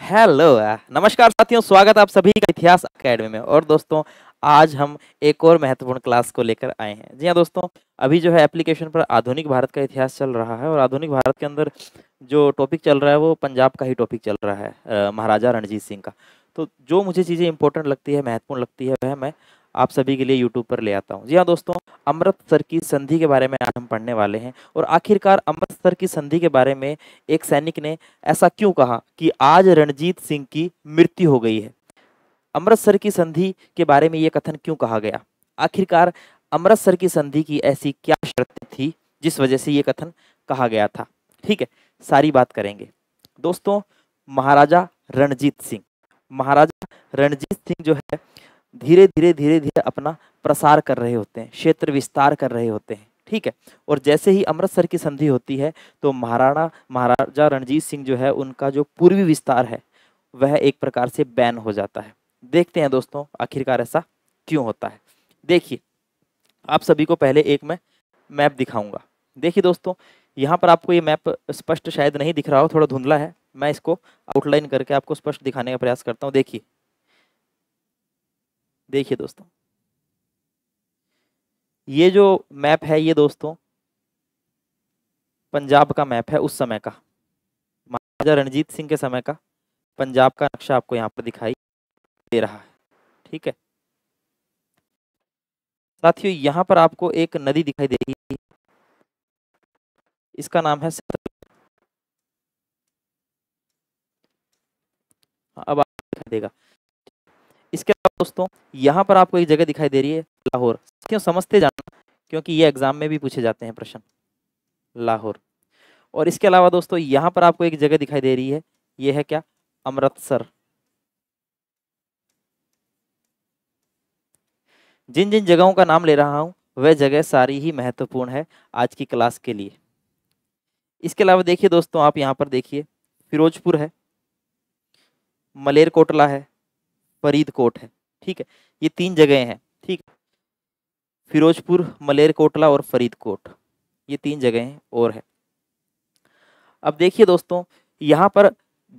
hello नमस्कार साथियों स्वागत आप सभी का इतिहास अकेडमी में और दोस्तों आज हम एक और महत्वपूर्ण क्लास को लेकर आए हैं जी हाँ दोस्तों अभी जो है एप्लीकेशन पर आधुनिक भारत का इतिहास चल रहा है और आधुनिक भारत के अंदर जो टॉपिक चल रहा है वो पंजाब का ही टॉपिक चल रहा है महाराजा रणजीत सिंह का तो जो मुझे चीज़ें इंपॉर्टेंट लगती है महत्वपूर्ण लगती है वह मैं आप सभी के लिए यूट्यूब पर ले आता हूँ जी हाँ दोस्तों अमृतसर की संधि के बारे में आज हम पढ़ने वाले हैं और आखिरकार अमृतसर की संधि के बारे में एक सैनिक ने ऐसा क्यों कहा कि आज रणजीत सिंह की मृत्यु हो गई है अमृतसर की संधि के बारे में ये कथन क्यों कहा गया आखिरकार अमृतसर की संधि की ऐसी क्या शर्त थी जिस वजह से ये कथन कहा गया था ठीक है सारी बात करेंगे दोस्तों महाराजा रणजीत सिंह महाराजा रणजीत सिंह जो है धीरे धीरे धीरे धीरे अपना प्रसार कर रहे होते हैं क्षेत्र विस्तार कर रहे होते हैं ठीक है और जैसे ही अमृतसर की संधि होती है तो महाराणा महाराजा रणजीत सिंह जो है उनका जो पूर्वी विस्तार है वह एक प्रकार से बैन हो जाता है देखते हैं दोस्तों आखिरकार ऐसा क्यों होता है देखिए आप सभी को पहले एक मैं मैप दिखाऊंगा देखिए दोस्तों यहाँ पर आपको ये मैप स्पष्ट शायद नहीं दिख रहा हो थोड़ा धुंधला है मैं इसको आउटलाइन करके आपको स्पष्ट दिखाने का प्रयास करता हूँ देखिए देखिए दोस्तों ये जो मैप है ये दोस्तों पंजाब का मैप है उस समय का महाराजा रणजीत सिंह के समय का पंजाब का नक्शा आपको यहाँ पर दिखाई दे रहा है ठीक है साथियों यहाँ पर आपको एक नदी दिखाई देगी इसका नाम है हाँ, अब आप दिखाई देगा इसके अलावा दोस्तों यहाँ पर आपको एक जगह दिखाई दे रही है लाहौर क्यों समझते जाना क्योंकि ये एग्जाम में भी पूछे जाते हैं प्रश्न लाहौर और इसके अलावा दोस्तों यहाँ पर आपको एक जगह दिखाई दे रही है ये है क्या अमृतसर जिन जिन जगहों का नाम ले रहा हूँ वह जगह सारी ही महत्वपूर्ण है आज की क्लास के लिए इसके अलावा देखिए दोस्तों आप यहाँ पर देखिए फिरोजपुर है मलेरकोटला है फरीदकोट है ठीक है ये तीन जगह हैं ठीक फिरोजपुर मलेरकोटला और फरीदकोट ये तीन जगह हैं और है अब देखिए दोस्तों यहाँ पर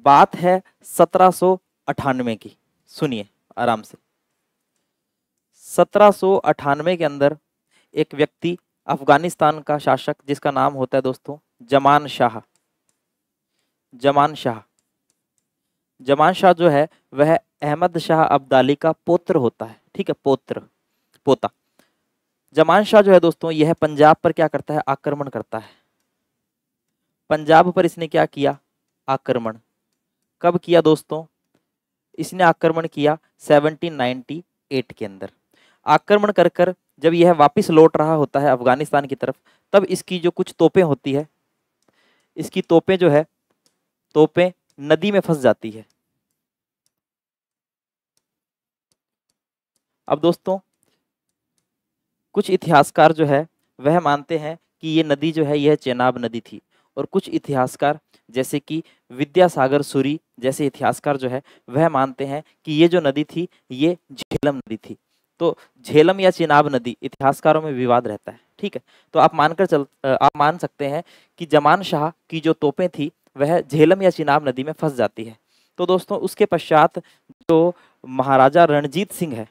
बात है सत्रह की सुनिए आराम से सत्रह के अंदर एक व्यक्ति अफगानिस्तान का शासक जिसका नाम होता है दोस्तों जमान शाह जमान शाह जमान शाह जो है वह अहमद शाह अब्दाली का पोत्र होता है ठीक है पोत्र पोता जमान शाह जो है दोस्तों यह पंजाब पर क्या करता है आक्रमण करता है पंजाब पर इसने क्या किया आक्रमण कब किया दोस्तों इसने आक्रमण किया 1798 के अंदर आक्रमण कर कर जब यह वापस लौट रहा होता है अफगानिस्तान की तरफ तब इसकी जो कुछ तोपें होती है इसकी तोपें जो है तोपें नदी में फंस जाती है अब दोस्तों कुछ इतिहासकार जो है वह मानते हैं कि ये नदी जो है यह चेनाब नदी थी और कुछ इतिहासकार जैसे कि विद्यासागर सूरी जैसे इतिहासकार जो है वह मानते हैं कि ये जो नदी थी ये झेलम नदी थी तो झेलम या चेनाब नदी इतिहासकारों में विवाद रहता है ठीक है तो आप मानकर चल आप मान सकते हैं कि जमान शाह की जो तोपें थी वह झेलम या चिनाब नदी में फंस जाती है तो दोस्तों उसके पश्चात जो महाराजा रणजीत सिंह है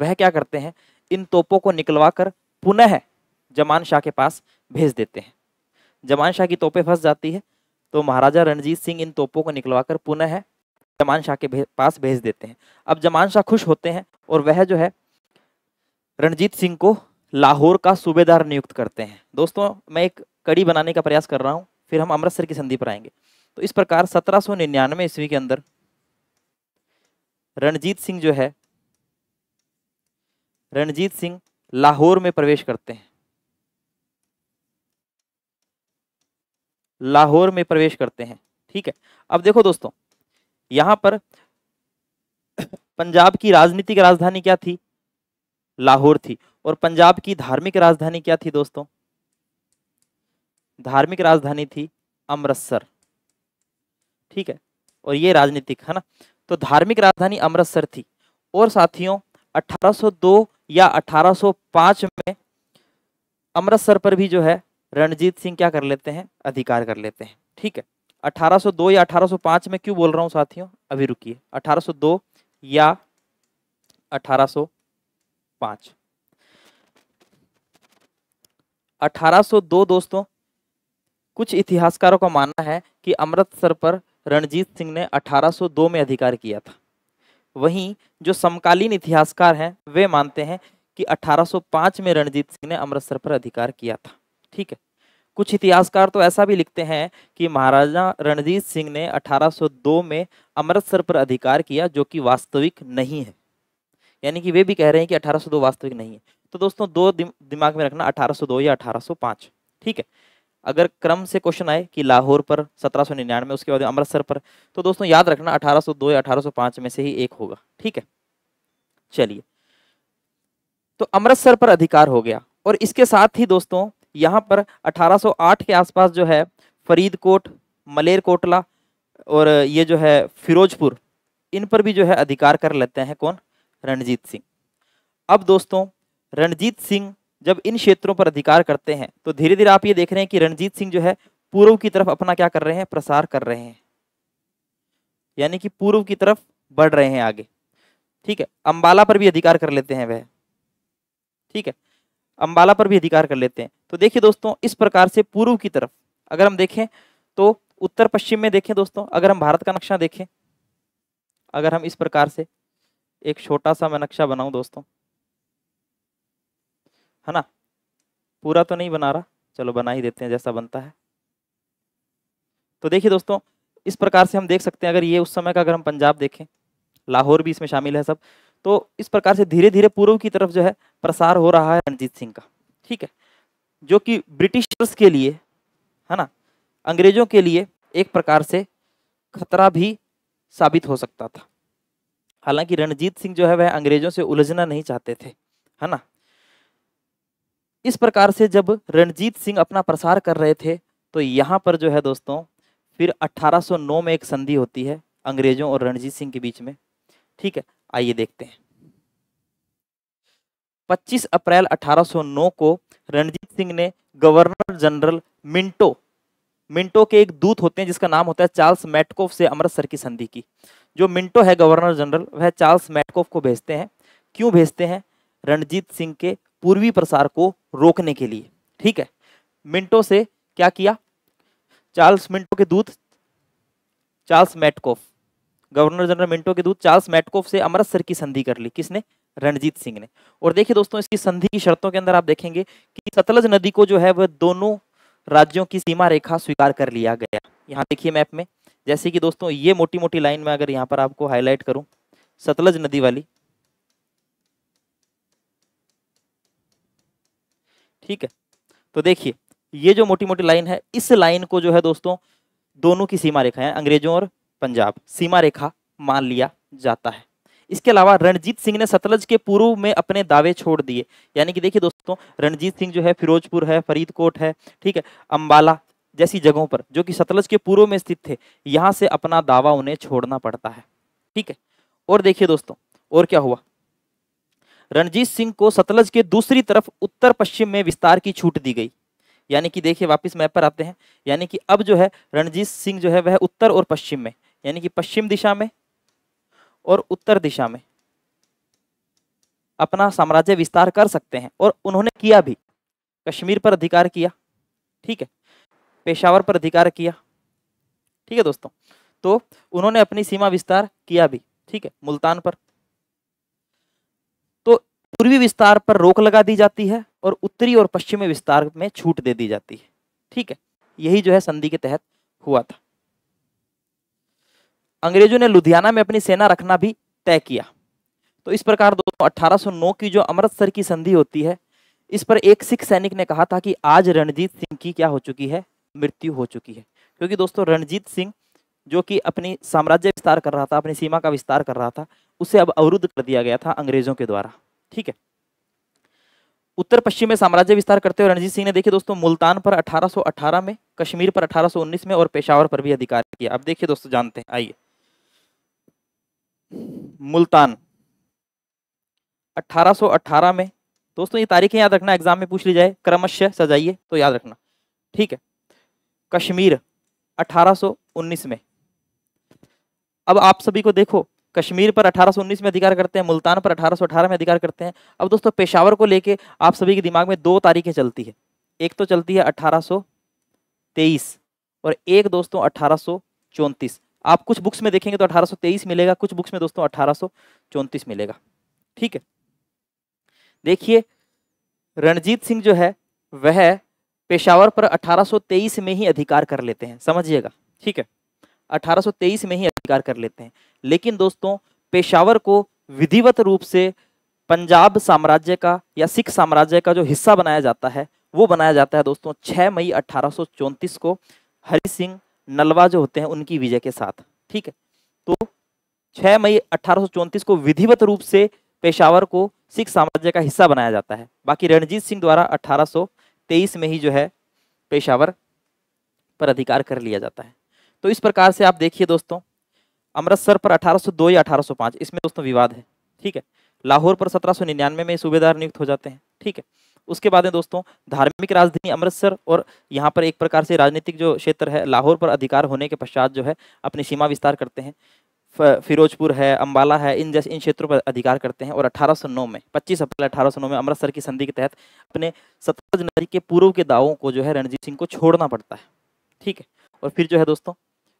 वह क्या करते हैं इन तोपों को निकलवा कर पुनः जमान शाह के पास भेज देते हैं जमान शाह की तोपें फंस जाती है तो महाराजा रणजीत सिंह इन तोपों को निकलवा कर पुनः जमान शाह के पास भेज देते हैं अब जमान शाह खुश होते हैं और वह जो है रणजीत सिंह को लाहौर का सूबेदार नियुक्त करते हैं दोस्तों मैं एक कड़ी बनाने का प्रयास कर रहा हूँ फिर हम अमृतसर की संधि पर आएंगे तो इस प्रकार सत्रह सौ निन्यानवे ईस्वी के अंदर रणजीत सिंह जो है रणजीत सिंह लाहौर में प्रवेश करते हैं लाहौर में प्रवेश करते हैं ठीक है अब देखो दोस्तों यहां पर पंजाब की राजनीतिक राजधानी क्या थी लाहौर थी और पंजाब की धार्मिक राजधानी क्या थी दोस्तों धार्मिक राजधानी थी अमृतसर ठीक है और ये राजनीतिक है ना तो धार्मिक राजधानी अमृतसर थी और साथियों 1802 या 1805 में अमृतसर पर भी जो है रणजीत सिंह क्या कर लेते हैं अधिकार कर लेते हैं ठीक है 1802 या 1805 में क्यों बोल रहा हूँ साथियों अभी रुकिए 1802 या 1805 1802 दोस्तों कुछ इतिहासकारों का मानना है कि अमृतसर पर रणजीत सिंह ने 1802 में अधिकार किया था वहीं जो समकालीन इतिहासकार हैं वे मानते हैं कि 1805 में रणजीत सिंह ने अमृतसर पर अधिकार किया था ठीक है कुछ इतिहासकार तो ऐसा भी लिखते हैं कि महाराजा रणजीत सिंह ने 1802 में अमृतसर पर अधिकार किया जो कि वास्तविक नहीं है यानी कि वे भी कह रहे हैं कि 1802 वास्तविक नहीं है तो दोस्तों दो दिमाग में रखना 1802 या 1805 ठीक है अगर क्रम से क्वेश्चन आए कि लाहौर पर 1799 उसके बाद अमृतसर पर तो दोस्तों याद रखना 1802 या 1805 में से ही एक होगा ठीक है चलिए तो अमृतसर पर अधिकार हो गया और इसके साथ ही दोस्तों यहाँ पर 1808 के आसपास जो है फरीदकोट मलेरकोटला और ये जो है फिरोजपुर इन पर भी जो है अधिकार कर लेते हैं कौन रणजीत सिंह अब दोस्तों रणजीत सिंह जब इन क्षेत्रों पर अधिकार करते हैं तो धीरे धीरे आप ये देख रहे हैं कि रणजीत सिंह जो है पूर्व की तरफ अपना क्या कर रहे हैं प्रसार कर रहे हैं यानी कि पूर्व की तरफ बढ़ रहे हैं आगे ठीक है अंबाला पर भी अधिकार कर लेते हैं वह ठीक है अंबाला पर भी अधिकार कर लेते हैं तो देखिए दोस्तों इस प्रकार से पूर्व की तरफ अगर हम देखें तो उत्तर पश्चिम में देखें दोस्तों अगर हम भारत का नक्शा देखें अगर हम इस प्रकार से एक छोटा सा मैं नक्शा बनाऊं दोस्तों है ना पूरा तो नहीं बना रहा चलो बना ही देते हैं जैसा बनता है तो देखिए दोस्तों इस प्रकार से हम देख सकते हैं अगर ये उस समय का अगर हम पंजाब देखें लाहौर भी इसमें शामिल है सब तो इस प्रकार से धीरे धीरे पूर्व की तरफ जो है प्रसार हो रहा है रणजीत सिंह का ठीक है जो कि ब्रिटिशर्स के लिए है ना अंग्रेजों के लिए एक प्रकार से खतरा भी साबित हो सकता था हालांकि रणजीत सिंह जो है वह अंग्रेजों से उलझना नहीं चाहते थे है ना इस प्रकार से जब रणजीत सिंह अपना प्रसार कर रहे थे तो यहाँ पर जो है दोस्तों फिर 1809 में एक संधि होती है अंग्रेजों और रणजीत सिंह के बीच में ठीक है आइए देखते हैं 25 अप्रैल 1809 को रणजीत सिंह ने गवर्नर जनरल मिंटो मिंटो के एक दूत होते हैं जिसका नाम होता है चार्ल्स मैटकोफ से अमृतसर की संधि की जो मिंटो है गवर्नर जनरल वह चार्ल्स मैटकोफ को भेजते हैं क्यों भेजते हैं रणजीत सिंह के पूर्वी प्रसार को रोकने के लिए ठीक है मिंटो से क्या किया चार्ल्स मिंटो के दूत Charles Metcalfe governor general Minto के दूत चार्ल्स मैटकोफ से अमृतसर की संधि कर ली किसने रणजीत सिंह ने और देखिए दोस्तों इसकी संधि की शर्तों के अंदर आप देखेंगे कि सतलज नदी को जो है वह दोनों राज्यों की सीमा रेखा स्वीकार कर लिया गया यहाँ देखिए मैप में जैसे कि दोस्तों ये मोटी मोटी लाइन में अगर यहाँ पर आपको हाईलाइट करूँ सतलज नदी वाली ठीक है तो देखिए ये जो मोटी मोटी लाइन है इस लाइन को जो है दोस्तों दोनों की सीमा रेखा है अंग्रेजों और पंजाब सीमा रेखा मान लिया जाता है इसके अलावा रणजीत सिंह ने सतलज के पूर्व में अपने दावे छोड़ दिए यानी कि देखिए दोस्तों रणजीत सिंह जो है फिरोजपुर है फरीदकोट है ठीक है अम्बाला जैसी जगहों पर जो कि सतलज के पूर्व में स्थित थे यहाँ से अपना दावा उन्हें छोड़ना पड़ता है ठीक है और देखिए दोस्तों और क्या हुआ रणजीत सिंह को सतलज के दूसरी तरफ उत्तर पश्चिम में विस्तार की छूट दी गई यानी कि देखिए वापस मैप पर आते हैं यानी कि अब जो है रणजीत सिंह जो है वह उत्तर और पश्चिम में यानी कि पश्चिम दिशा में और उत्तर दिशा में अपना साम्राज्य विस्तार कर सकते हैं और उन्होंने किया भी कश्मीर पर अधिकार किया ठीक है पेशावर पर अधिकार किया ठीक है दोस्तों तो उन्होंने अपनी सीमा विस्तार किया भी ठीक है मुल्तान पर पूर्वी विस्तार पर रोक लगा दी जाती है और उत्तरी और पश्चिमी विस्तार में छूट दे दी जाती है ठीक है यही जो है संधि के तहत हुआ था अंग्रेजों ने लुधियाना में अपनी सेना रखना भी तय किया तो इस प्रकार दोस्तों 1809 की जो अमृतसर की संधि होती है इस पर एक सिख सैनिक ने कहा था कि आज रणजीत सिंह की क्या हो चुकी है मृत्यु हो चुकी है क्योंकि दोस्तों रणजीत सिंह जो कि अपनी साम्राज्य विस्तार कर रहा था अपनी सीमा का विस्तार कर रहा था उसे अब अवरुद्ध कर दिया गया था अंग्रेजों के द्वारा ठीक है उत्तर पश्चिम में साम्राज्य विस्तार करते हुए रणजीत सिंह ने देखिए दोस्तों मुल्तान पर 1818 में कश्मीर पर 1819 में और पेशावर पर भी अधिकार किया अब देखिए दोस्तों जानते हैं आइए मुल्तान 1818 में दोस्तों ये तारीखें याद रखना एग्जाम में पूछ ली जाए क्रमश सजाइए तो याद रखना ठीक है कश्मीर अठारह में अब आप सभी को देखो कश्मीर पर 1819 में अधिकार करते हैं मुल्तान पर 1818 में अधिकार करते हैं अब दोस्तों पेशावर को लेके आप सभी के दिमाग में दो तारीखें चलती है एक तो चलती है 1823 और एक दोस्तों अठारह आप कुछ बुक्स में देखेंगे तो 1823 मिलेगा कुछ बुक्स में दोस्तों अठारह मिलेगा ठीक है देखिए रणजीत सिंह जो है वह पेशावर पर 1823 में ही अधिकार कर लेते हैं समझिएगा ठीक है 1823 में ही अधिकार कर लेते हैं लेकिन दोस्तों पेशावर को विधिवत रूप से पंजाब साम्राज्य का या सिख साम्राज्य का जो हिस्सा बनाया जाता है वो बनाया जाता है दोस्तों 6 मई अठारह को हरि सिंह नलवा जो होते हैं उनकी विजय के साथ ठीक है तो 6 मई अठारह को विधिवत रूप से पेशावर को सिख साम्राज्य का हिस्सा बनाया जाता है बाकी रणजीत सिंह द्वारा 1823 में ही जो है पेशावर पर अधिकार कर लिया जाता है तो इस प्रकार से आप देखिए दोस्तों अमृतसर पर 1802 या 1805 इसमें दोस्तों विवाद है ठीक है लाहौर पर 1799 में सूबेदार नियुक्त हो जाते हैं ठीक है उसके बाद है दोस्तों धार्मिक राजधानी अमृतसर और यहाँ पर एक प्रकार से राजनीतिक जो क्षेत्र है लाहौर पर अधिकार होने के पश्चात जो है अपनी सीमा विस्तार करते हैं फिरोजपुर है अम्बाला है इन जैसे इन क्षेत्रों पर अधिकार करते हैं और 1809 में 25 अप्रैल 1809 में अमृतसर की संधि के तहत अपने सतलज नदी के पूर्व के दावों को जो है रणजीत सिंह को छोड़ना पड़ता है ठीक है और फिर जो है दोस्तों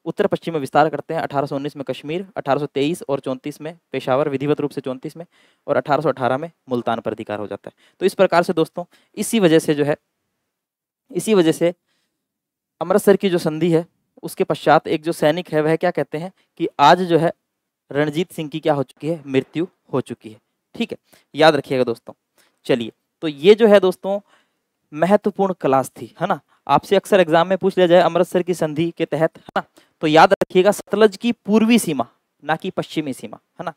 उत्तर पश्चिम में विस्तार करते हैं 1819 में कश्मीर 1823 और 34 में पेशावर विधिवत रूप से 34 में और 1818 में मुल्तान पर अधिकार हो जाता है तो इस प्रकार से दोस्तों इसी वजह से जो है इसी वजह से अमृतसर की जो संधि है उसके पश्चात एक जो सैनिक है वह क्या कहते हैं कि आज जो है रणजीत सिंह की क्या हो चुकी है मृत्यु हो चुकी है ठीक है याद रखिएगा दोस्तों चलिए तो ये जो है दोस्तों महत्वपूर्ण क्लास थी है ना आपसे अक्सर एग्जाम में पूछ लिया जाए अमृतसर की संधि के तहत है ना तो याद रखिएगा सतलज की पूर्वी सीमा ना कि पश्चिमी सीमा है ना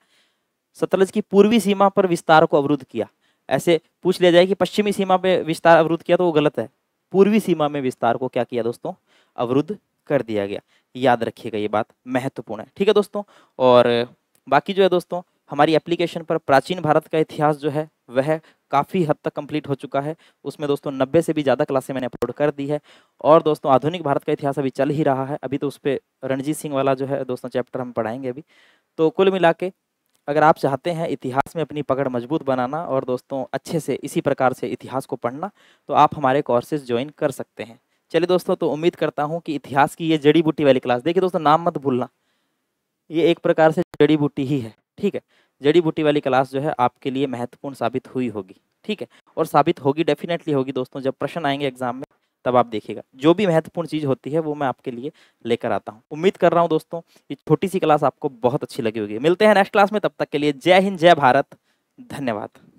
सतलज की पूर्वी सीमा पर विस्तार को अवरुद्ध किया ऐसे पूछ लिया जाए कि पश्चिमी सीमा पर विस्तार अवरुद्ध किया तो वो गलत है पूर्वी सीमा में विस्तार को क्या किया दोस्तों अवरुद्ध कर दिया गया याद रखिएगा ये बात महत्वपूर्ण है ठीक है दोस्तों और बाकी जो है दोस्तों हमारी एप्लीकेशन पर प्राचीन भारत का इतिहास जो है वह काफ़ी हद तक कंप्लीट हो चुका है उसमें दोस्तों नब्बे से भी ज़्यादा क्लासें मैंने अपलोड कर दी है और दोस्तों आधुनिक भारत का इतिहास अभी चल ही रहा है अभी तो उस पर रणजीत सिंह वाला जो है दोस्तों चैप्टर हम पढ़ाएंगे अभी तो कुल मिला के अगर आप चाहते हैं इतिहास में अपनी पकड़ मजबूत बनाना और दोस्तों अच्छे से इसी प्रकार से इतिहास को पढ़ना तो आप हमारे कोर्सेज ज्वाइन कर सकते हैं चलिए दोस्तों तो उम्मीद करता हूँ कि इतिहास की ये जड़ी बूटी वाली क्लास देखिए दोस्तों नाम मत भूलना ये एक प्रकार से जड़ी बूटी ही है ठीक है जड़ी बूटी वाली क्लास जो है आपके लिए महत्वपूर्ण साबित हुई होगी ठीक है और साबित होगी डेफिनेटली होगी दोस्तों जब प्रश्न आएंगे एग्जाम में तब आप देखिएगा जो भी महत्वपूर्ण चीज़ होती है वो मैं आपके लिए लेकर आता हूँ उम्मीद कर रहा हूँ दोस्तों ये छोटी सी क्लास आपको बहुत अच्छी लगी होगी मिलते हैं नेक्स्ट क्लास में तब तक के लिए जय हिंद जय भारत धन्यवाद